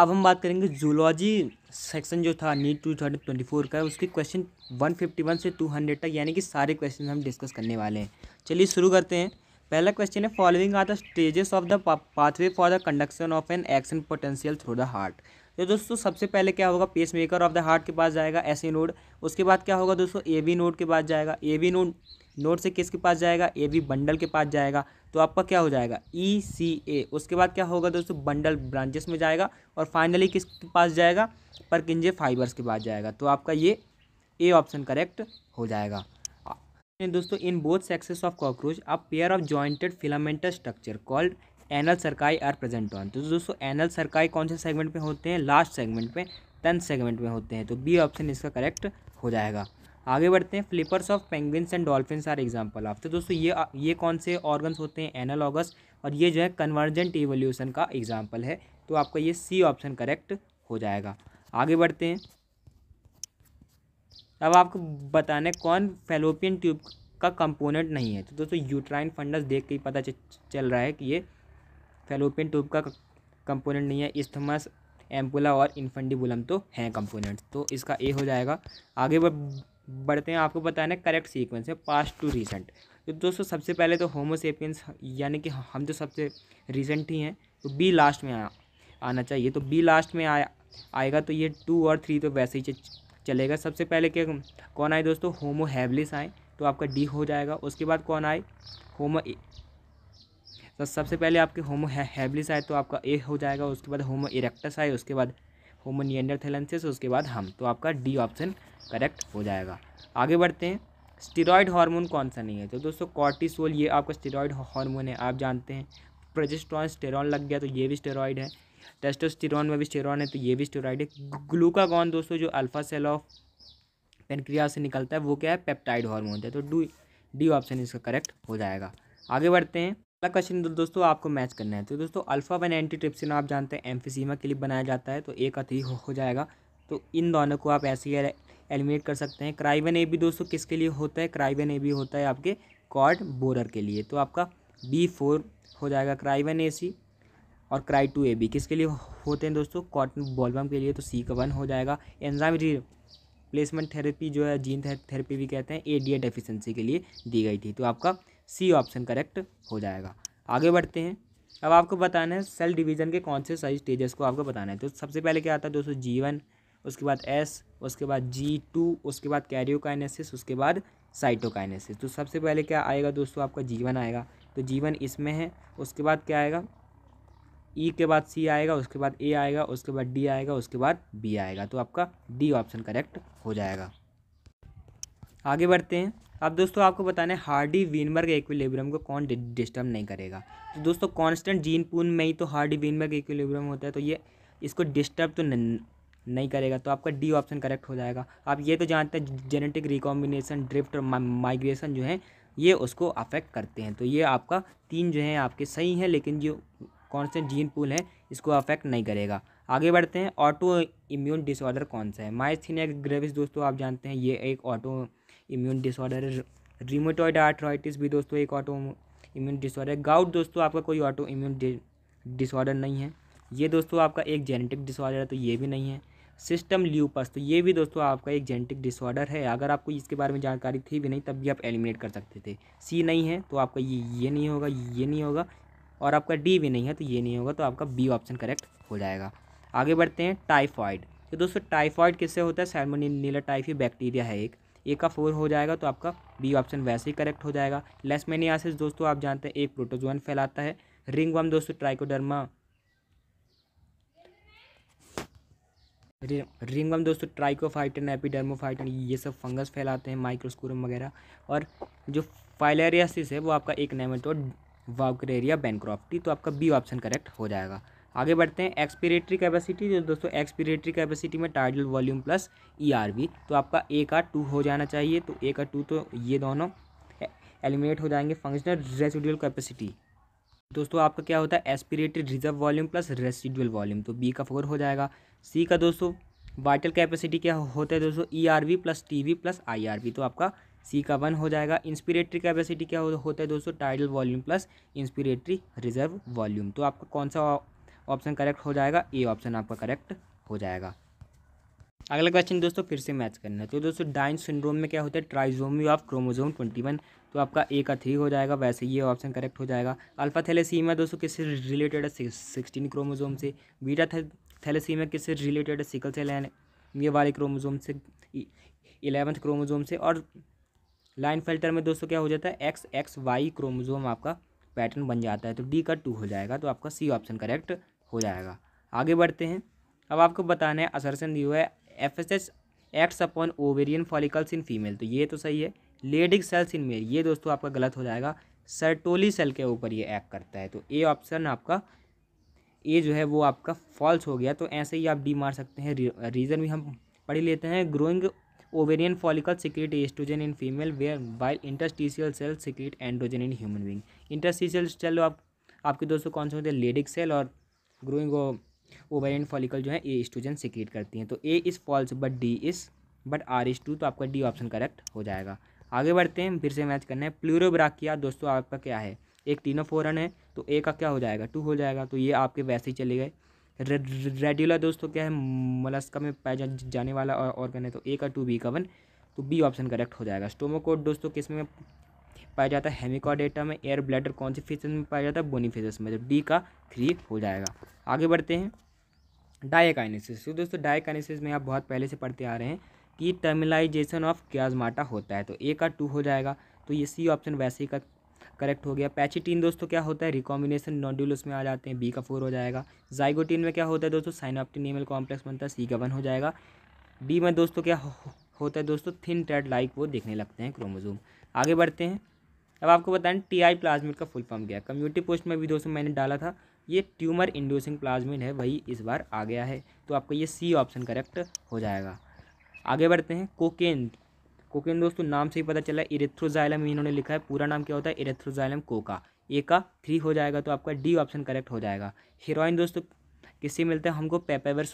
अब हम बात करेंगे जूलॉजी सेक्शन जो था NEET two thousand twenty four का उसके क्वेश्चन वन फिफ्टी वन से टू हंड्रेड तक यानी कि सारे क्वेश्चन हम डिस्कस करने वाले हैं चलिए शुरू करते हैं पहला क्वेश्चन है following are the stages of the pathway for the conduction of an action potential through the heart तो दोस्तों सबसे पहले क्या होगा pacemaker of the heart के पास जाएगा ऐसे नोड उसके बाद क्या होगा दोस्तों ए बी नोड के पास जाएगा ए बी नोड नोड से किसके पास जाएगा ए बी बंडल के पास जाएगा तो आपका क्या हो जाएगा ई सी ए उसके बाद क्या होगा दोस्तों बंडल ब्रांचेस में जाएगा और फाइनली किसके पास जाएगा परकिंजे फाइबर्स के पास जाएगा तो आपका ये ए ऑप्शन करेक्ट हो जाएगा दोस्तों in both sexes of cockroach a pair of jointed filamentous structure called anal cerci are present on तो दोस्तों एनल सरकाई कौन से सेगमेंट में होते हैं लास्ट सेगमेंट में टेंथ सेगमेंट में होते हैं तो बी ऑप्शन इसका करेक्ट हो जाएगा आगे बढ़ते हैं flippers of penguin and dolphins are example of तो दोस्तों ये ये कौन से ऑर्गन्स होते हैं एनल ऑगस और ये जो है कन्वर्जेंट इवोल्यूशन का एग्जाम्पल है तो आपका ये सी ऑप्शन करेक्ट हो जाएगा आगे बढ़ते हैं अब आपको बताने कौन फेलोपियन ट्यूब का कंपोनेंट नहीं है तो दोस्तों यूट्राइन फंडस देख के ही पता चल रहा है कि ये फैलोपियन ट्यूब का कंपोनेंट नहीं है इस्थमस एम्पुला और इन्फंडिबुलम तो हैं कंपोनेंट तो इसका ए हो जाएगा आगे बढ़ते हैं आपको बताना है करेक्ट सीक्वेंस है पास्ट टू रीसेंट तो दोस्तों सबसे पहले तो होमोसेपियंस यानी कि हम जो सबसे रिसेंट ही हैं तो बी लास्ट में आ, आना चाहिए तो बी लास्ट में आ, आएगा तो ये टू और थ्री तो वैसे ही चलेगा सबसे पहले क्या कौन आए दोस्तों होमो हैवलिस आए तो आपका डी हो जाएगा उसके बाद कौन आए होमो तो सबसे पहले आपके होमो हैबलिस आए तो आपका ए हो जाएगा उसके बाद होमो इरेक्टस आए उसके बाद होमो नियंडरथेलेंसिस उसके बाद हम तो आपका डी ऑप्शन करेक्ट हो जाएगा आगे बढ़ते हैं स्टीरॉयड हार्मोन कौन सा नहीं है तो दोस्तों कॉर्टिसोल ये आपका स्टेरॉयड हार्मोन है आप जानते हैं प्रोजेस्ट्रॉन स्टेरॉन लग गया तो ये भी स्टेरॉयड है टेस्टोस्टेरॉन में भी स्टेरॉन है तो ये भी स्टेरॉयड है ग्लूकागॉन दोस्तों जो अल्फा सेल ऑफ पेनक्रिया से निकलता है वो क्या है पेप्टाइड हार्मोन है तो डू डी ऑप्शन इसका करेक्ट हो जाएगा आगे बढ़ते हैं अगला क्वेश्चन दोस्तों आपको मैच करना है तो दोस्तों अल्फा वन एंटी ट्रिप्सिन आप जानते हैं एम्फिसीमा के लिए बनाया जाता है तो एक का हो, हो जाएगा तो इन दोनों को आप ऐसे ही एलिमिनेट कर सकते हैं क्राइवन ए भी दोस्तों किसके लिए होता है क्राइवन ए भी होता है आपके कॉर्ड बोरर के लिए तो आपका बी फोर हो जाएगा क्राइवन ए सी और क्राई टू ए बी किसके लिए होते हैं दोस्तों कॉटन बॉलबम के लिए तो सी का वन हो जाएगा एंजाम प्लेसमेंट थेरेपी जो है जीन थेरेपी भी कहते हैं ए डी डेफिशेंसी के लिए दी गई थी तो आपका सी ऑप्शन करेक्ट हो जाएगा आगे बढ़ते हैं अब आपको बताना है सेल डिवीज़न के कौन से सही स्टेजेस को आपको बताना है तो सबसे पहले क्या आता है दोस्तों जी वन उसके बाद एस उसके बाद जी टू उसके बाद कैरियोकाइनेसिस उसके बाद साइटोकाइनेसिस तो सबसे पहले क्या आएगा दोस्तों आपका जीवन आएगा तो जीवन इसमें है उसके बाद क्या आएगा ई e के बाद सी आएगा उसके बाद ए आएगा उसके बाद डी आएगा उसके बाद बी आएगा तो आपका डी ऑप्शन करेक्ट हो जाएगा आगे बढ़ते हैं अब दोस्तों आपको बताना है हार्डी वीनबर्ग इक्विलिब्रियम को कौन डिस्टर्ब नहीं करेगा तो दोस्तों कांस्टेंट जीन पून में ही तो हार्डी वीनबर्ग इक्विलिब्रियम होता है तो ये इसको डिस्टर्ब तो नहीं करेगा तो आपका डी ऑप्शन करेक्ट हो जाएगा आप ये तो जानते हैं जेनेटिक रिकॉम्बिनेशन ड्रिफ्ट और माइग्रेशन जो है ये उसको अफेक्ट करते हैं तो ये आपका तीन जो है आपके सही हैं लेकिन जो कॉन्स्टेंट जीन पूल है इसको अफेक्ट नहीं करेगा आगे बढ़ते हैं ऑटो इम्यून डिसऑर्डर कौन सा है माइस्थीनिया ग्रेविस दोस्तों आप जानते हैं ये एक ऑटो इम्यून डिसऑर्डर है रिमोटॉइड आर्थराइटिस भी दोस्तों एक ऑटो इम्यून डिसऑर्डर है गाउट दोस्तों आपका कोई ऑटो इम्यून डिसऑर्डर नहीं है ये दोस्तों आपका एक जेनेटिक डिसऑर्डर है तो ये भी नहीं है सिस्टम ल्यूपस तो ये भी दोस्तों आपका एक जेनेटिक डिसऑर्डर है अगर आपको इसके बारे में जानकारी थी भी नहीं तब भी आप एलिमिनेट कर सकते थे सी नहीं है तो आपका ये ये नहीं होगा ये नहीं होगा और आपका डी भी नहीं है तो ये नहीं होगा तो आपका बी ऑप्शन करेक्ट हो जाएगा आगे बढ़ते हैं टाइफॉइड तो दोस्तों टाइफॉइड किससे होता है सैलमोनीला टाइफी बैक्टीरिया है एक ए का फोर हो जाएगा तो आपका बी ऑप्शन वैसे ही करेक्ट हो जाएगा लेसमेनियासिस दोस्तों आप जानते हैं एक प्रोटोजोन फैलाता है रिंग वम दोस्तों ट्राइकोडर्मा वम दोस्तों ट्राइकोफाइटन एपिडर्मोफाइटन ये सब फंगस फैलाते हैं माइक्रोस्कोरम वगैरह और जो फाइलेरियासिस है वो आपका एक नेमेटोड है तो वाउक्रेरिया बैनक्रॉफ्टी तो आपका बी ऑप्शन करेक्ट हो जाएगा आगे बढ़ते हैं एक्सपीरेटरी कैपेसिटी जो दोस्तों एक्सपीरेटरी कैपेसिटी में tidal volume plus E e तो आपका ए का टू हो जाना चाहिए तो ए का टू तो ये दोनों एलिमिनेट हो जाएंगे फंक्शनल रेसिडुअल कैपेसिटी दोस्तों आपका क्या होता है expiratory reserve volume plus residual volume तो बी का फोर हो जाएगा सी का दोस्तों वाइटल कैपेसिटी क्या होता है दोस्तों E R V plus T V plus I R V तो आपका सी का वन हो जाएगा इंस्पिरेटरी कैपेसिटी क्या होता है दोस्तों tidal volume plus inspiratory reserve volume तो आपका कौन सा ऑप्शन करेक्ट हो जाएगा ए ऑप्शन आपका करेक्ट हो जाएगा अगला क्वेश्चन दोस्तों फिर से मैच करना है तो दोस्तों डाइन सिंड्रोम में क्या होता है trisomy of chromosome twenty one तो आपका ए का थ्री हो जाएगा वैसे ये ऑप्शन करेक्ट हो जाएगा अल्फा थैलेसीमा दोस्तों किससे रिलेटेड है सिक्सटीन क्रोमोजोम से बीटा थैलेसीमा किससे रिलेटेड है सिकल सेल ये वाले क्रोमोजोम से इलेवंथ क्रोमोजोम से और लाइन फिल्टर में दोस्तों क्या हो जाता है एक्स एक्स वाई क्रोमोजोम आपका पैटर्न बन जाता है तो डी का टू हो जाएगा तो आपका सी ऑप्शन करेक्ट हो जाएगा आगे बढ़ते हैं अब आपको बताना है असरसन दिया है F S S acts upon ovarian follicles in female तो ये तो सही है लेडिक सेल्स इन मेल ये दोस्तों आपका गलत हो जाएगा सर्टोली सेल के ऊपर ये एक्ट करता है तो ए ऑप्शन आपका ए जो है वो आपका फॉल्स हो गया तो ऐसे ही आप डी मार सकते हैं रीज़न भी हम पढ़ी लेते हैं growing ovarian follicle secrete estrogen in female where while interstitial cell secrete androgen in human being interstitial cell आप आपके दोस्तों कौन से होते हैं लेडिक सेल और ग्रोइंग ओवेरियन फॉलिकल जो है ए एस्ट्रोजन सिक्रेट करती हैं तो A is false but D is but R is too तो आपका डी ऑप्शन करेक्ट हो जाएगा आगे बढ़ते हैं फिर से मैच करना है प्लूरोब्राकिया दोस्तों आपका क्या है एक तीनों फोरन है तो ए का क्या हो जाएगा टू हो जाएगा तो ये आपके वैसे ही चले गए रेड्यूला दोस्तों क्या है मलस्का में पाया जाने वाला ऑर्गन है तो ए का टू बी का वन तो बी ऑप्शन करेक्ट हो जाएगा स्टोमोकोड दोस्तों किस में पाया जाता है हेमिकॉडेटा में एयर ब्लैडर कौन से फिशेज में पाया जाता है बोनी फिशेज में तो डी का थ्री हो जाएगा आगे बढ़ते हैं डायकाइनेसिस तो दोस्तों डायकाइनेसिस में आप बहुत पहले से पढ़ते आ रहे हैं कि टर्मिलाइजेशन ऑफ क्याजमाटा होता है तो ए का टू हो जाएगा तो ये सी ऑप्शन वैसे ही का करेक्ट हो गया पैचिटीन दोस्तों क्या होता है रिकॉम्बिनेशन नॉड्यूल उसमें आ जाते हैं बी का फोर हो जाएगा जाइगोटीन में क्या होता है दोस्तों साइनाप्टिनिमल कॉम्प्लेक्स बनता है सी का वन हो जाएगा डी में दोस्तों क्या होता है दोस्तों थिन टेड लाइक वो देखने लगते हैं क्रोमोजोम आगे बढ़ते हैं अब आपको बताएं टी आई प्लाज्मिड का फुल फॉर्म गया कम्युनिटी पोस्ट में भी दोस्तों मैंने डाला था ये ट्यूमर इंड्यूसिंग प्लाज्मिड है वही इस बार आ गया है तो आपका ये सी ऑप्शन करेक्ट हो जाएगा आगे बढ़ते हैं कोकेन कोकेन दोस्तों नाम से ही पता चला इरेथ्रोजाइलम इन्होंने लिखा है पूरा नाम क्या होता है इरेथ्रोजाइलम कोका ए का थ्री हो जाएगा तो आपका डी ऑप्शन करेक्ट हो जाएगा हीरोइन दोस्तों किससे मिलता है हमको पेपेवर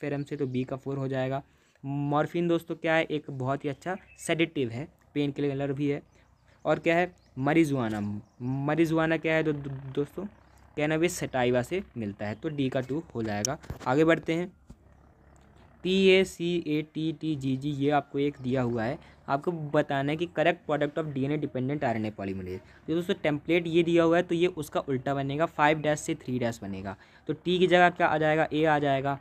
फेरम से तो बी का फोर हो जाएगा मॉर्फिन दोस्तों क्या है एक बहुत ही अच्छा सेडिटिव है पेन किलर भी है और क्या है मरीजुआना मरीजुआना क्या है तो दोस्तों कैनविस सटाइवा से मिलता है तो डी का टू हो जाएगा आगे बढ़ते हैं P A C A T T G G ये आपको एक दिया हुआ है आपको बताना है कि correct product of DNA dependent RNA polymerase तो दोस्तों टेम्पलेट ये दिया हुआ है तो ये उसका उल्टा बनेगा फाइव डैश से थ्री डैश बनेगा तो टी की जगह क्या आ जाएगा ए आ जाएगा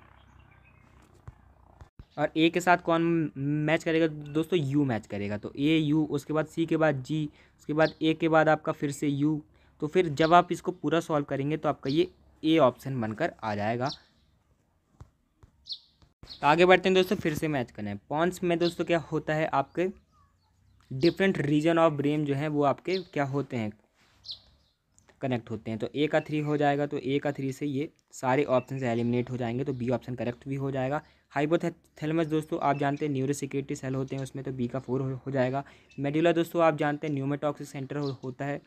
और ए के साथ कौन मैच करेगा दोस्तों यू मैच करेगा तो ए यू उसके बाद सी के बाद जी उसके बाद ए के बाद आपका फिर से यू तो फिर जब आप इसको पूरा सॉल्व करेंगे तो आपका ये ए ऑप्शन बनकर आ जाएगा तो आगे बढ़ते हैं दोस्तों फिर से मैच करना है पॉन्स में दोस्तों क्या होता है आपके डिफरेंट रीजन ऑफ ब्रेन जो है वो आपके क्या होते हैं कनेक्ट होते हैं तो ए का थ्री हो जाएगा तो ए का थ्री से ये सारे ऑप्शन एलिमिनेट हो जाएंगे तो बी ऑप्शन करेक्ट भी हो जाएगा हाइपोथेलमस दोस्तों आप जानते हैं सिक्योरिटी सेल होते हैं उसमें तो बी का फोर हो जाएगा मेडुला दोस्तों आप जानते हैं न्यूमेटॉक्सिक सेंटर होता है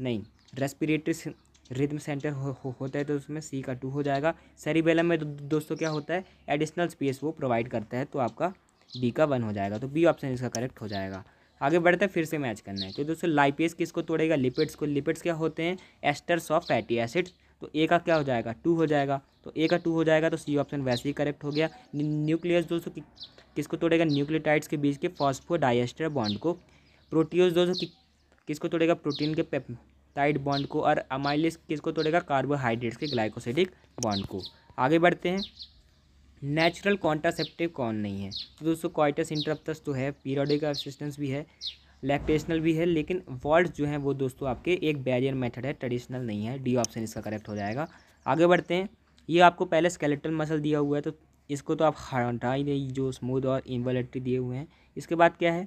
नहीं रेस्पिरेटरी रिद्म सेंटर हो, हो, होता है तो उसमें सी का टू हो जाएगा सेरिबेलम में दो, दोस्तों क्या होता है एडिशनल स्पेस वो प्रोवाइड करता है तो आपका बी का वन हो जाएगा तो बी ऑप्शन इसका करेक्ट हो जाएगा आगे बढ़ते हैं फिर से मैच करना है तो दोस्तों लाइपेस किसको तोड़ेगा लिपिड्स को लिपिड्स क्या होते हैं एस्टर्स ऑफ फैटी एसिड्स तो ए का क्या हो जाएगा टू हो जाएगा तो ए का टू हो जाएगा तो सी ऑप्शन वैसे ही करेक्ट हो गया न्यूक्लियस दोस्तों किसको तोड़ेगा न्यूक्लियोटाइड्स के बीच के फॉस्फोडाइएस्टर बॉन्ड को प्रोटीन दोस्तों किसको तोड़ेगा प्रोटीन के टाइट बॉन्ड को और अमाइलिस किसको तोड़ेगा कार्बोहाइड्रेट्स के ग्लाइकोसिडिक बॉन्ड को आगे बढ़ते हैं नेचुरल कॉन्ट्रासेप्टिव कौन नहीं है तो दोस्तों क्वाइटस इंटरप्टस तो है पीरियडिक असिस्टेंस भी है लैक्टेशनल भी है लेकिन वॉल्ट जो है वो दोस्तों आपके एक बैरियर मेथड है ट्रेडिशनल नहीं है डी ऑप्शन इसका करेक्ट हो जाएगा आगे बढ़ते हैं ये आपको पहले स्केलेटल मसल दिया हुआ है तो इसको तो आप हटाई जो स्मूथ और इन्वॉलेट्री दिए हुए हैं इसके बाद क्या है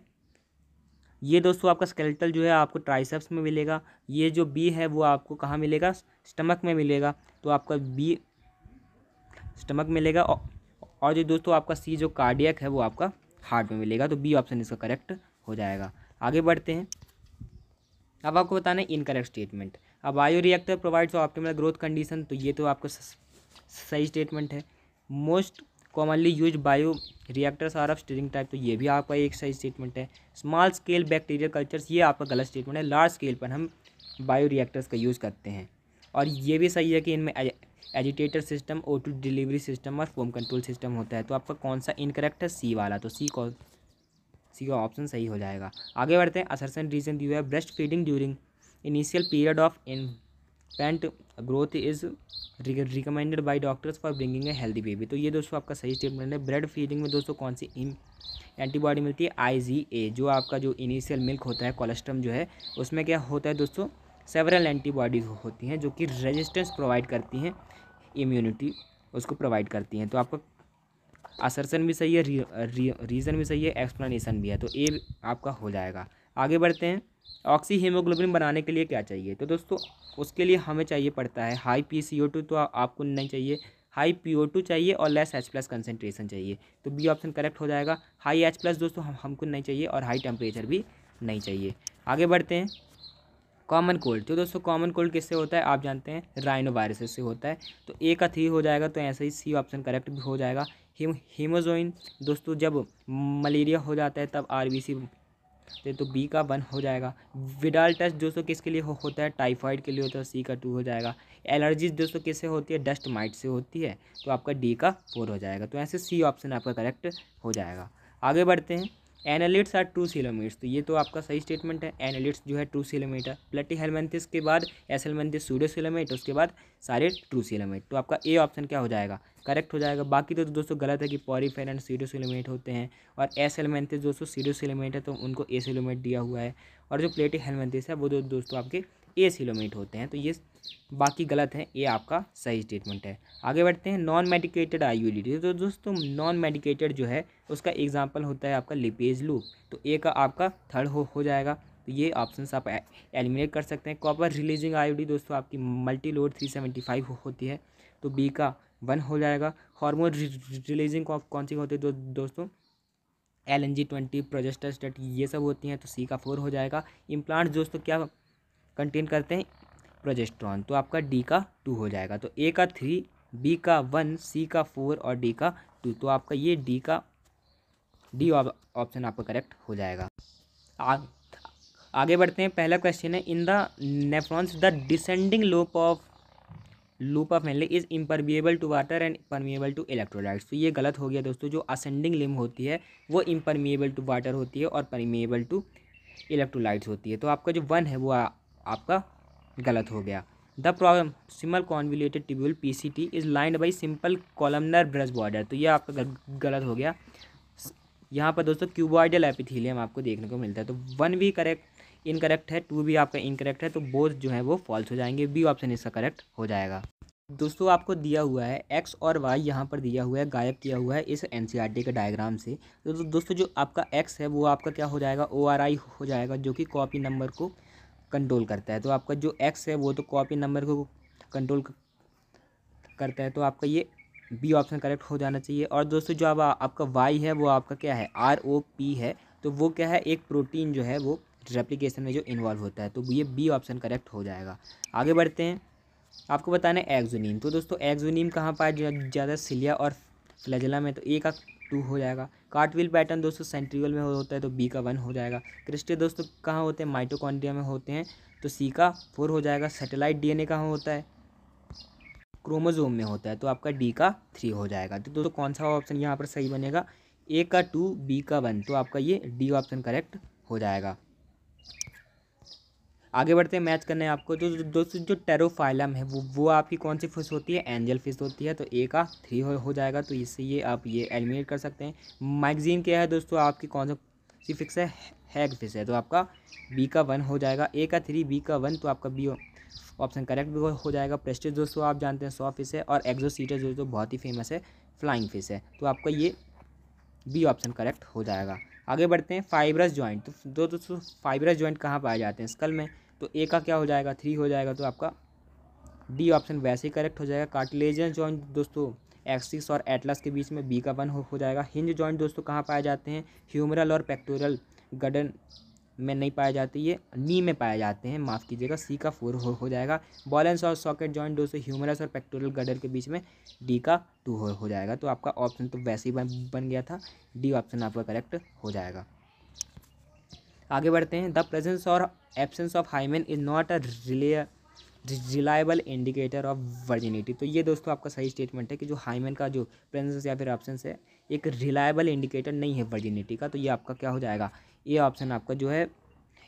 ये दोस्तों आपका स्केलेटल जो है आपको ट्राइसेप्स में मिलेगा ये जो बी है वो आपको कहाँ मिलेगा स्टमक में मिलेगा तो आपका बी स्टमक मिलेगा और जो दोस्तों आपका सी जो कार्डियक है वो आपका हार्ट में मिलेगा तो बी ऑप्शन इसका करेक्ट हो जाएगा आगे बढ़ते हैं अब आपको बताना है इनकरेक्ट स्टेटमेंट अब bioreactor provides optimal growth condition तो ये तो आपका सही स्टेटमेंट है most commonly use bioreactors are of stirring type तो ये भी आपका एक सही स्टेटमेंट है स्मॉल स्केल बैक्टीरियल कल्चर्स ये आपका गलत स्टेटमेंट है लार्ज स्केल पर हम बायो रिएक्टर्स का यूज़ करते हैं और ये भी सही है कि इनमें agitator system O two delivery system और फोम कंट्रोल सिस्टम होता है तो आपका कौन सा इनकरेक्ट है सी वाला तो सी कौन सी का ऑप्शन सही हो जाएगा आगे बढ़ते हैं असरसन रीजन दिया है breastfeeding during initial period of infant growth is recommended by doctors for bringing a healthy baby तो ये दोस्तों आपका सही स्टेटमेंट है ब्रेड फीडिंग में दोस्तों कौन सी एंटीबॉडी मिलती है आईजीए जो आपका जो इनिशियल मिल्क होता है कोलेस्ट्रम जो है उसमें क्या होता है दोस्तों सेवरल एंटीबॉडीज होती हैं जो कि रेजिस्टेंस प्रोवाइड करती हैं इम्यूनिटी उसको प्रोवाइड करती हैं तो आपका असरसन भी सही है री, री, रीज़न भी सही है एक्सप्लेनेशन भी है तो ए आपका हो जाएगा आगे बढ़ते हैं ऑक्सी हीमोग्लोबिन बनाने के लिए क्या चाहिए तो दोस्तों उसके लिए हमें चाहिए पड़ता है high P C O two तो आपको नहीं चाहिए हाई पी ओ टू चाहिए और लेस एच प्लस कंसेंट्रेशन चाहिए तो बी ऑप्शन करेक्ट हो जाएगा हाई एच प्लस दोस्तों हम हमको नहीं चाहिए और हाई टेम्परेचर भी नहीं चाहिए आगे बढ़ते हैं कॉमन कोल्ड तो दोस्तों कॉमन कोल्ड किससे होता है आप जानते हैं राइनो वायरस से होता है तो ए का थ्री हो जाएगा तो ऐसे ही सी ऑप्शन करेक्ट भी हो जाएगा हीमोजोइन दोस्तों जब मलेरिया हो जाता है तब आरबीसी सकते तो बी तो का वन हो जाएगा विडाल टेस्ट दोस्तों किसके लिए हो, होता है टाइफाइड के लिए होता है सी का टू हो जाएगा एलर्जीज दोस्तों किससे होती है डस्ट माइट से होती है तो आपका डी का फोर हो जाएगा तो ऐसे सी ऑप्शन आपका करेक्ट हो जाएगा आगे बढ़ते हैं एनालिट्स आर ट्रू सिलोमीट्स तो ये तो आपका सही स्टेटमेंट है एनालिट्स जो है ट्रू सिलोमीटर प्लेटी हेलमेंथिस के बाद एस हेलमेंथिस सूडो सिलोमीट उसके बाद सारे ट्रू सिलोमीट तो आपका ए ऑप्शन क्या हो जाएगा करेक्ट हो जाएगा बाकी तो, तो दोस्तों गलत है कि पॉरीफेर एंड सीडो सिलोमेट होते हैं और एस हेलमेंथिस दोस्तों सीडो सिलोमेट है तो उनको ए सिलोमेट दिया हुआ है और जो प्लेटी हेलमेंथिस है वो दोस्तों आपके ए सिलोमेट होते हैं तो ये बाकी गलत है ये आपका सही स्टेटमेंट है आगे बढ़ते हैं नॉन मेडिकेटेड डी तो दोस्तों नॉन मेडिकेटेड जो है उसका एग्जाम्पल होता है आपका लिपेज लूप तो ए का आपका थर्ड हो, हो जाएगा तो ये ऑप्शन आप एलिमिनेट कर सकते हैं कॉपर रिलीजिंग आई दोस्तों आपकी multiload three seventy five हो, होती है तो बी का वन हो जाएगा हॉर्मोन रिलीजिंग कौन सी होती है दो, दोस्तों L N G twenty progestasert ये सब होती हैं तो सी का फोर हो जाएगा इम्प्लांट दोस्तों क्या कंटेन करते हैं प्रोजेस्ट्रॉन तो आपका डी का टू हो जाएगा तो ए का थ्री बी का वन सी का फोर और डी का टू तो आपका ये डी का डी ऑप्शन आपका करेक्ट हो जाएगा आ, आगे बढ़ते हैं पहला क्वेश्चन है in the nephrons the descending loop of loop of mainly is impermeable to water and permeable to electrolytes तो ये गलत हो गया दोस्तों जो असेंडिंग लिम होती है वो इम्परमिएबल टू वाटर होती है और परमिएबल टू इलेक्ट्रोलाइट्स होती है तो आपका जो वन है वो आ, आपका गलत हो गया द प्रॉब्लम सिमल convoluted tubule P C T is lined by simple columnar brush border तो ये आपका गलत हो गया यहाँ पर दोस्तों क्यूबॉइडल एपिथीलियम आपको देखने को मिलता है तो वन भी करेक्ट इनकरेक्ट है टू भी आपका इनकरेक्ट है तो बोथ जो है वो फॉल्स हो जाएंगे बी ऑप्शन इसका करेक्ट हो जाएगा दोस्तों आपको दिया हुआ है एक्स और वाई यहाँ पर दिया हुआ है गायब किया हुआ है इस एन e के डायग्राम से तो, तो दोस्तों जो आपका एक्स है वो आपका क्या हो जाएगा ओ हो जाएगा जो कि कॉपी नंबर को कंट्रोल करता है तो आपका जो एक्स है वो तो कॉपी नंबर को कंट्रोल करता है तो आपका ये बी ऑप्शन करेक्ट हो जाना चाहिए और दोस्तों जो अब आपका वाई है वो आपका क्या है आर ओ पी है तो वो क्या है एक प्रोटीन जो है वो रेप्लिकेशन में जो इन्वॉल्व होता है तो ये बी ऑप्शन करेक्ट हो जाएगा आगे बढ़ते हैं आपको बताना है एक्जोनीम तो दोस्तों एक्जोनीम कहाँ पाया ज़्यादा सिलिया और फ्लैजिला में तो ए का टू हो जाएगा कार्टविल पैटर्न दोस्तों सेंट्रीवल में होता है तो बी का वन हो जाएगा क्रिस्टे दोस्तों कहाँ होते हैं माइटोकॉन्ड्रिया में होते हैं तो सी का फोर हो जाएगा सेटेलाइट ए कहाँ होता है क्रोमोजोम में होता है तो आपका डी का थ्री हो जाएगा तो दोस्तों कौन सा ऑप्शन यहाँ पर सही बनेगा ए का टू बी का वन तो आपका ये डी ऑप्शन करेक्ट हो जाएगा आगे बढ़ते हैं मैच करने आपको जो दोस्तों जो टेरोफाइलम है वो वो आपकी कौन सी फिश होती है एंजल फिश होती है तो ए का थ्री हो, हो जाएगा तो इससे ये आप ये एलिमिनेट कर सकते हैं मैगजीन क्या है दोस्तों आपकी कौन सी फिक्स है हैग फिश है तो आपका बी का वन हो जाएगा ए का थ्री बी का वन तो आपका बी ऑप्शन करेक्ट भी हो जाएगा प्रेस्टेज दोस्तों आप जानते हैं सौ फिश है और एग्जोसीटर दोस्तों बहुत ही फेमस है फ्लाइंग फिश है तो आपका ये बी ऑप्शन करेक्ट हो जाएगा आगे बढ़ते हैं फाइबरस ज्वाइंट तो दो दोस्तों फाइब्रस ज्वाइंट कहाँ पाए जाते हैं स्कल में तो ए का क्या हो जाएगा थ्री हो जाएगा तो आपका डी ऑप्शन वैसे ही करेक्ट हो जाएगा कार्टिलेजियस ज्वाइंट दोस्तों एक्सिस और एटलस के बीच में बी का वन हो, हो जाएगा हिंज ज्वाइंट दोस्तों कहाँ पाए जाते हैं ह्यूमरल और पेक्टोरल गडन में नहीं पाए जाते ये नी में पाए जाते हैं माफ़ कीजिएगा सी का फोर हो, हो जाएगा बॉलेंस और सॉकेट जॉइंट दोस्तों ह्यूमरस और पेक्टोरल गडर के बीच में डी का टू हो, हो जाएगा तो आपका ऑप्शन तो वैसे ही बन, बन गया था डी ऑप्शन आपका करेक्ट हो जाएगा आगे बढ़ते हैं द प्रेजेंस और absence of hymen is not a रिले रिलायबल इंडिकेटर ऑफ वर्जिनिटी तो ये दोस्तों आपका सही स्टेटमेंट है कि जो हाईमेन का जो प्रेजेंस या फिर ऑप्शन है एक रिलायबल इंडिकेटर नहीं है वर्जिनिटी का तो ये आपका क्या हो जाएगा ये ऑप्शन आपका जो है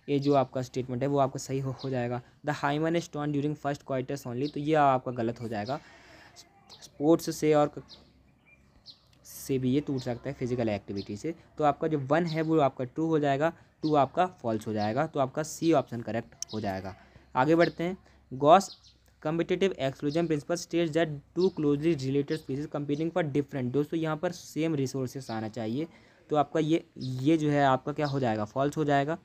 ये जो आपका स्टेटमेंट है वो आपका सही हो, जाएगा the hymen is during first quarters only तो ये आपका गलत हो जाएगा स्पोर्ट्स से और से भी ये टूट सकता है फिजिकल एक्टिविटी से तो आपका जो वन है वो आपका टू हो जाएगा टू आपका फॉल्स हो जाएगा तो आपका सी ऑप्शन करेक्ट हो जाएगा आगे बढ़ते हैं Gause competitive exclusion principle stage that two closely related species competing for different दोस्तों यहाँ पर सेम रिसोर्सेस आना चाहिए तो आपका ये ये जो है आपका क्या हो जाएगा फॉल्स हो जाएगा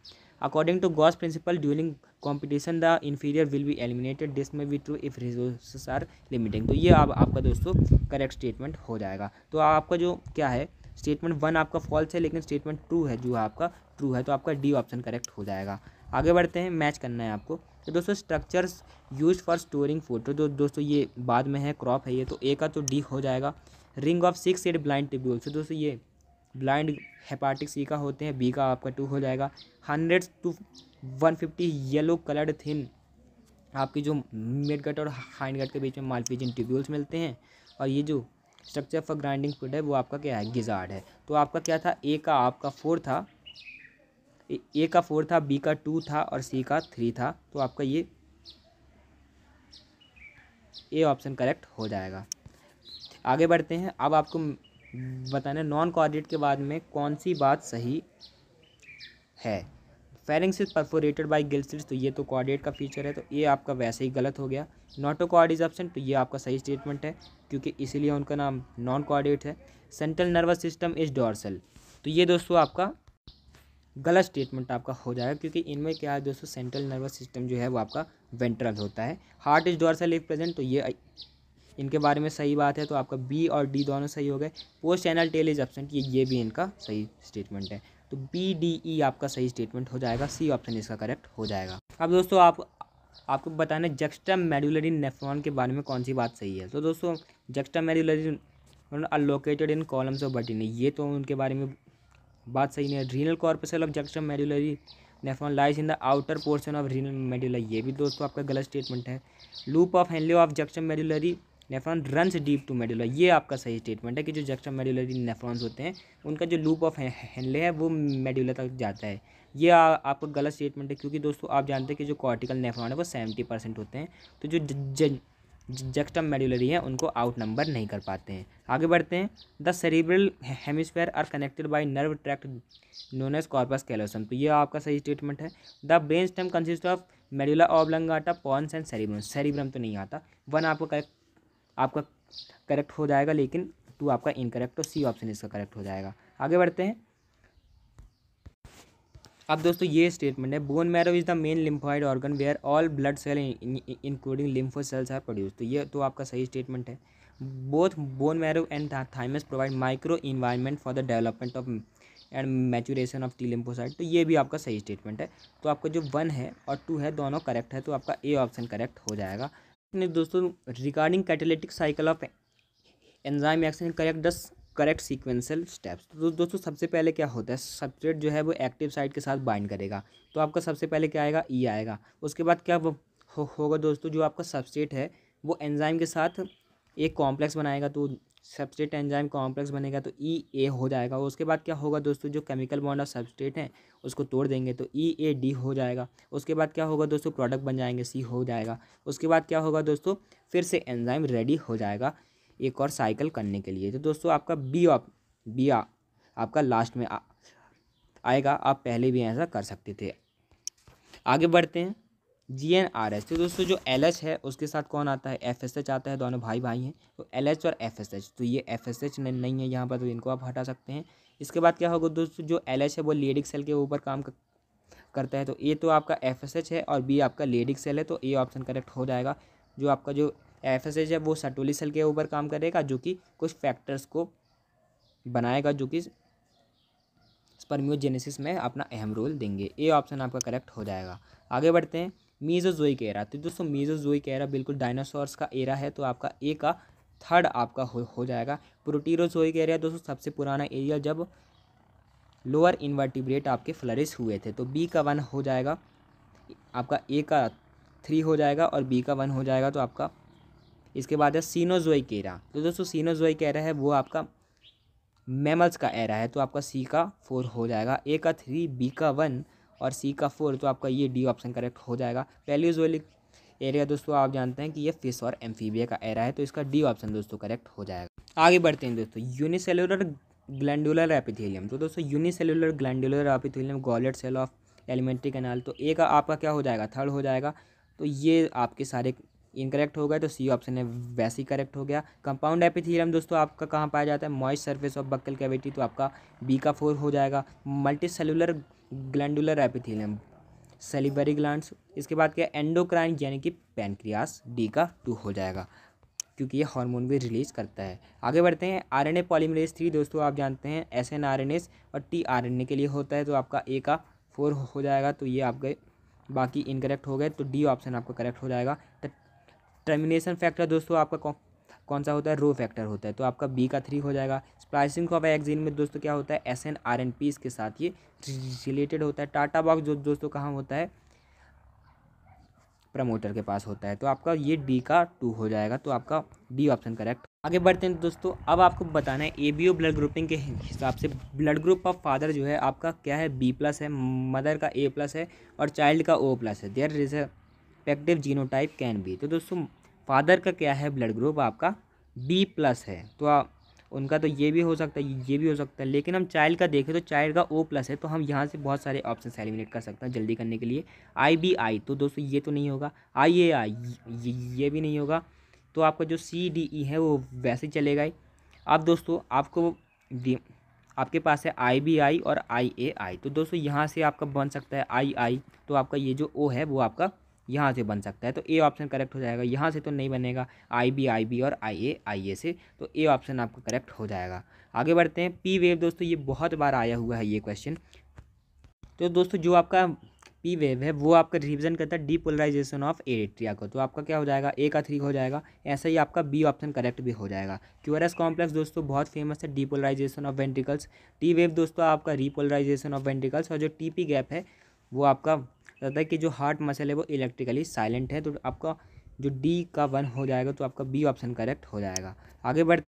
according to Gause principle during competition the inferior will be eliminated this may be true if resources are limiting तो ये आप, आपका दोस्तों करेक्ट स्टेटमेंट हो जाएगा तो आपका जो क्या है स्टेटमेंट वन आपका फॉल्स है लेकिन स्टेटमेंट टू है जो आपका ट्रू है तो आपका डी ऑप्शन करेक्ट हो जाएगा आगे बढ़ते हैं मैच करना है आपको तो दोस्तों structures use for storing photo जो दोस्तों ये बाद में है क्रॉप है ये तो ए का तो डी हो जाएगा रिंग ऑफ सिक्स एड ब्लाइंड ट्रिब्यूल्स तो दोस्तों ये ब्लाइंड हेपाटिक सी का होते हैं बी का आपका टू हो जाएगा hundred to one fifty yellow coloured thin आपकी जो मिड गट और हाइंड गट के बीच में मालपीजिन ट्यूब्यूल्स मिलते हैं और ये जो स्ट्रक्चर फॉर ग्राइंडिंग फूड है वो आपका क्या है गिजार्ड है तो आपका क्या था ए का आपका फोर था ए का फोर था बी का टू था और सी का थ्री था तो आपका ये ए ऑप्शन करेक्ट हो जाएगा आगे बढ़ते हैं अब आपको बताना नॉन कॉर्डिनेट के बाद में कौन सी बात सही है pharynx is perforated by gills तो ये तो कॉर्डिनेट का फीचर है तो ये आपका वैसे ही गलत हो गया नॉटो कॉर्ड इज ऑप्शन तो ये आपका सही स्टेटमेंट है क्योंकि इसीलिए उनका नाम नॉन कॉर्डिनेट है central nervous system is dorsal तो ये दोस्तों आपका गलत स्टेटमेंट आपका हो जाएगा क्योंकि इनमें क्या है दोस्तों सेंट्रल नर्वस सिस्टम जो है वो आपका वेंट्रल होता है heart is dorsal is present तो ये इनके बारे में सही बात है तो आपका बी और डी दोनों सही हो गए post anal tail is absent ये ये भी इनका सही स्टेटमेंट है तो बी डी ई आपका सही स्टेटमेंट हो जाएगा सी ऑप्शन इसका करेक्ट हो जाएगा अब दोस्तों आप आपको बताना जक्स्टा मेडुलरी नेफ्रॉन के बारे में कौन सी बात सही है तो दोस्तों juxtamedullary allocated in columns of Bertini ये तो उनके बारे में बात सही नहीं है renal corpuscle of juxtamedullary nephron lies in the outer portion of renal medulla ये भी दोस्तों आपका गलत स्टेटमेंट है loop of Henle of juxtamedullary nephron run deep to medulla ये आपका सही स्टेटमेंट है कि जो जक्स्ट्रा मेडुलरी नेफ्रॉन्स होते हैं उनका जो लूप ऑफ हैंडले है वो मेडुला तक जाता है ये आ, आपका गलत स्टेटमेंट है क्योंकि दोस्तों आप जानते हैं कि जो कॉर्टिकल नेफ्रॉन है वो सेवेंटी परसेंट होते हैं तो जो जक्स्टा मेडुलरी है उनको आउट नंबर नहीं कर पाते हैं आगे बढ़ते हैं the cerebral hemisphere are connected by nerve tract known as corpus callosum तो ये आपका सही स्टेटमेंट है the brain stem consist of medulla oblongata pons and cerebrum cerebrum तो नहीं आता वन आपको आपका करेक्ट हो जाएगा लेकिन टू आपका इनकरेक्ट और सी ऑप्शन इसका करेक्ट हो जाएगा आगे बढ़ते हैं अब दोस्तों ये स्टेटमेंट है bone marrow is the main lymphoid organ where all blood cell including lympho cells are produce तो ये तो आपका सही स्टेटमेंट है both bone marrow and thymus provide micro environment for the development of and maturation of T lymphocyte तो ये भी आपका सही स्टेटमेंट है तो आपका जो वन है और टू है दोनों करेक्ट है तो आपका ए ऑप्शन करेक्ट हो जाएगा ने दोस्तों regarding catalytic cycle of enzyme action correct दस करेक्ट सीक्वेंशियल स्टेप्स तो दोस्तों सबसे पहले क्या होता है सब्सट्रेट जो है वो एक्टिव साइट के साथ बाइंड करेगा तो आपका सबसे पहले क्या आएगा ई e आएगा उसके बाद क्या होगा दोस्तों जो आपका सब्सट्रेट है वो एंजाइम के साथ एक कॉम्प्लेक्स बनाएगा तो सबस्टेट एंजाइम कॉम्प्लेक्स बनेगा तो ई e ए हो जाएगा उसके बाद क्या होगा दोस्तों जो केमिकल बॉन्ड और सबस्टेट है उसको तोड़ देंगे तो ई ए डी हो जाएगा उसके बाद क्या होगा दोस्तों प्रोडक्ट बन जाएंगे सी हो जाएगा उसके बाद क्या होगा दोस्तों फिर से एंजाइम रेडी हो जाएगा एक और साइकिल करने के लिए तो दोस्तों आपका बी ऑप बी आ आपका लास्ट में आ, आएगा आप पहले भी ऐसा कर सकते थे आगे बढ़ते हैं जी एन आर एच तो दोस्तों जो एल एच है उसके साथ कौन आता है एफ एस एच आता है दोनों भाई भाई हैं तो एल एच और एफ एस एच तो ये एफ एस एच नहीं है यहाँ पर तो इनको आप हटा सकते हैं इसके बाद क्या होगा दोस्तों जो एल एच है वो लेडिक सेल के ऊपर काम कर, करता है तो ए तो आपका एफ एस एच है और बी आपका लेडिक सेल है तो ए ऑप्शन करेक्ट हो जाएगा जो आपका जो एफ एस एच है वो सटोली सेल के ऊपर काम करेगा जो कि कुछ फैक्टर्स को बनाएगा जो कि स्पर्मियोजेनेसिस में अपना अहम रोल देंगे ए ऑप्शन आपका करेक्ट हो जाएगा आगे बढ़ते हैं मीजोजोई एरा तो दोस्तों मीजोजोइक एरा बिल्कुल डायनासोर्स का एरा है तो आपका ए का थर्ड आपका हो, हो जाएगा प्रोटीरोजोई एरिया दोस्तों सबसे पुराना एरिया जब लोअर इन्वर्टिब्रेट आपके फ्लरिश हुए थे तो बी का वन हो जाएगा आपका ए का थ्री हो जाएगा और बी का वन हो जाएगा तो आपका इसके बाद है सीनोजोइक एरा तो दोस्तों सीनोजोई एरा है वो आपका मेमल्स का एरा है तो आपका सी का फोर हो जाएगा ए का थ्री बी का वन और सी का फोर तो आपका ये डी ऑप्शन करेक्ट हो जाएगा वाली एरिया दोस्तों आप जानते हैं कि ये फिश और एम्फीबिया का एरा है तो इसका डी ऑप्शन दोस्तों करेक्ट हो जाएगा आगे बढ़ते हैं दोस्तों यूनिसेलुलर ग्लैंडुलर एपिथेलियम तो दोस्तों unicellular glandular epithelium goblet cell of alimentary canal तो ए का आपका क्या हो जाएगा थर्ड हो जाएगा तो ये आपके सारे इनकरेक्ट हो गए तो सी ऑप्शन है वैसे ही करेक्ट हो गया कंपाउंड एपिथीलियम दोस्तों आपका कहाँ पाया जाता है moist surface of buccal cavity तो आपका बी का फोर हो जाएगा multi cellular glandular epithelium salivary glands इसके बाद क्या एंडोक्राइन यानी कि पैनक्रियास डी का टू हो जाएगा क्योंकि ये हार्मोन भी रिलीज करता है आगे बढ़ते हैं आरएनए पॉलीमरेज थ्री दोस्तों आप जानते हैं S N R N S और टी आर एन ए के लिए होता है तो आपका ए का फोर हो जाएगा तो ये आपके बाकी इनकरेक्ट हो गए तो डी ऑप्शन आपका करेक्ट हो जाएगा टर्मिनेशन फैक्टर दोस्तों आपका कौन सा होता है रो फैक्टर होता है तो आपका बी का थ्री हो जाएगा स्प्लाइसिंग ऑफ एक्जीन में दोस्तों क्या होता है S N R N P इसके साथ ये रिलेटेड होता है टाटा बॉक्स जो दोस्तों कहाँ होता है प्रमोटर के पास होता है तो आपका ये डी का टू हो जाएगा तो आपका डी ऑप्शन करेक्ट आगे बढ़ते हैं दोस्तों अब आपको बताना है A B O blood grouping के हिसाब से ब्लड ग्रुप ऑफ फादर जो है आपका क्या है बी प्लस है मदर का ए प्लस है और चाइल्ड का ओ प्लस है their active genotype can be तो दोस्तों फादर का क्या है ब्लड ग्रुप आपका बी प्लस है तो आ, उनका तो ये भी हो सकता है ये भी हो सकता है लेकिन हम चाइल्ड का देखें तो चाइल्ड का ओ प्लस है तो हम यहाँ से बहुत सारे ऑप्शन एलिमिनेट कर सकते हैं जल्दी करने के लिए आई बी आई तो दोस्तों ये तो नहीं होगा आई ए आई ये भी नहीं होगा तो आपका जो सी डी ई है वो वैसे चलेगा ही अब दोस्तों आपको आपके पास है आई बी आई और आई ए आई तो दोस्तों यहाँ से आपका बन सकता है आई आई तो आपका ये जो ओ है वो आपका यहाँ से बन सकता है तो ए ऑप्शन करेक्ट हो जाएगा यहाँ से तो नहीं बनेगा आई बी आई बी और आई ए आई ए से तो ए ऑप्शन आपका करेक्ट हो जाएगा आगे बढ़ते हैं पी वेव दोस्तों ये बहुत बार आया हुआ है ये क्वेश्चन तो दोस्तों जो आपका पी वेव है वो आपका रिविजन करता है डीपोलराइजेशन ऑफ एरिट्रिया को तो आपका क्या हो जाएगा ए का थ्री हो जाएगा ऐसा ही आपका बी ऑप्शन करेक्ट भी हो जाएगा क्यू कॉम्प्लेक्स दोस्तों बहुत फेमस है depolarization of ventricles T wave दोस्तों आपका रीपोलराइजेशन ऑफ वेंटिकल्स और जो टी पी गैप है वो आपका रहता है कि जो हार्ट मसल है वो इलेक्ट्रिकली साइलेंट है तो आपका जो डी का वन हो जाएगा तो आपका बी ऑप्शन करेक्ट हो जाएगा आगे बढ़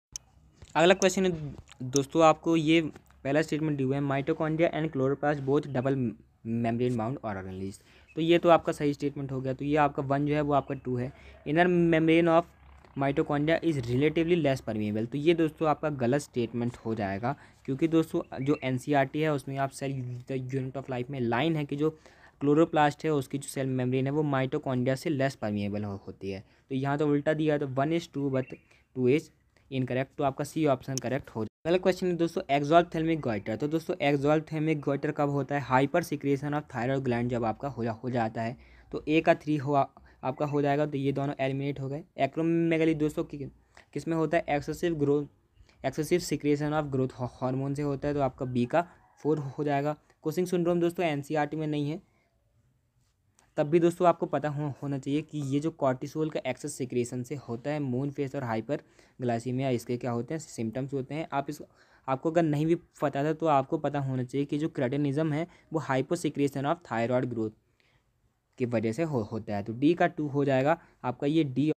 अगला क्वेश्चन है दोस्तों आपको ये पहला स्टेटमेंट हुआ है mitochondria and chloroplast both double membrane bound organelles तो ये तो आपका सही स्टेटमेंट हो गया तो ये आपका वन जो है वो आपका टू है inner membrane of mitochondria is relatively less permeable तो ये दोस्तों आपका गलत स्टेटमेंट हो जाएगा क्योंकि दोस्तों जो एन e है उसमें आप सेल यूनिट ऑफ लाइफ में लाइन है कि जो क्लोरोप्लास्ट है उसकी जो सेल मेम्ब्रेन है वो माइटोकॉन्ड्रिया से लेस परमिएबल हो, होती है तो यहाँ तो उल्टा दिया तो one is true but two is incorrect तो आपका सी ऑप्शन करेक्ट हो जाए अगला क्वेश्चन है दोस्तों एक्जॉल्व थेलमिक गोइटर तो दोस्तों एक्जॉल्व थेलमिक गोइटर कब होता है hyper secretion of thyroid gland जब आपका हो, जा, हो जाता है तो ए का थ्री हो आपका हो जाएगा तो ये दोनों एलिमिनेट हो गए एक्रोमेगली दोस्तों कि, किस में होता है excessive growth excessive secretion of growth hormone से होता है तो आपका बी का फोर हो जाएगा कोसिंग सिंड्रोम दोस्तों एन में नहीं है तब भी दोस्तों आपको पता हो, होना चाहिए कि ये जो कॉर्टिसोल का एक्सेस सिक्रेशन से होता है मून फेस और हाइपर ग्लासीमिया इसके क्या होते हैं सिम्टम्स होते हैं आप इस आपको अगर नहीं भी पता था तो आपको पता होना चाहिए कि जो क्रेटेनिज्म है वो हाइपोसिक्रेशन ऑफ थायरॉयड ग्रोथ की वजह से हो होता है तो डी का टू हो जाएगा आपका ये डी